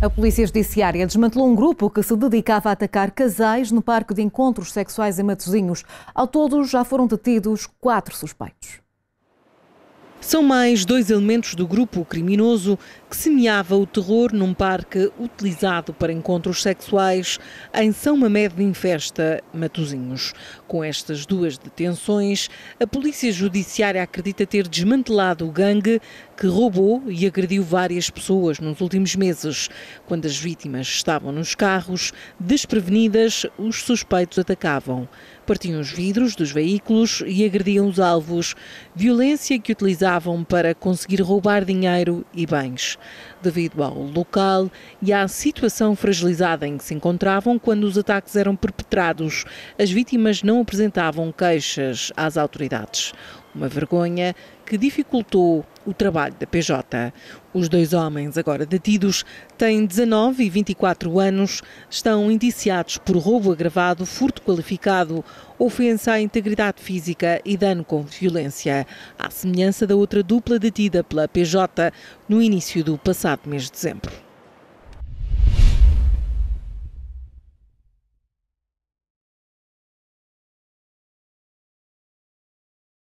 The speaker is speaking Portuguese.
A Polícia Judiciária desmantelou um grupo que se dedicava a atacar casais no Parque de Encontros Sexuais em Matosinhos. Ao todo, já foram detidos quatro suspeitos. São mais dois elementos do grupo criminoso que semeava o terror num parque utilizado para encontros sexuais em São Mamede de Infesta, Matosinhos. Com estas duas detenções, a Polícia Judiciária acredita ter desmantelado o gangue que roubou e agrediu várias pessoas nos últimos meses. Quando as vítimas estavam nos carros, desprevenidas, os suspeitos atacavam. Partiam os vidros dos veículos e agrediam os alvos. Violência que utilizavam para conseguir roubar dinheiro e bens devido ao local e à situação fragilizada em que se encontravam quando os ataques eram perpetrados. As vítimas não apresentavam queixas às autoridades. Uma vergonha que dificultou o trabalho da PJ. Os dois homens, agora detidos, têm 19 e 24 anos, estão indiciados por roubo agravado, furto qualificado, ofensa à integridade física e dano com violência, à semelhança da outra dupla detida pela PJ no início do passado mês de dezembro.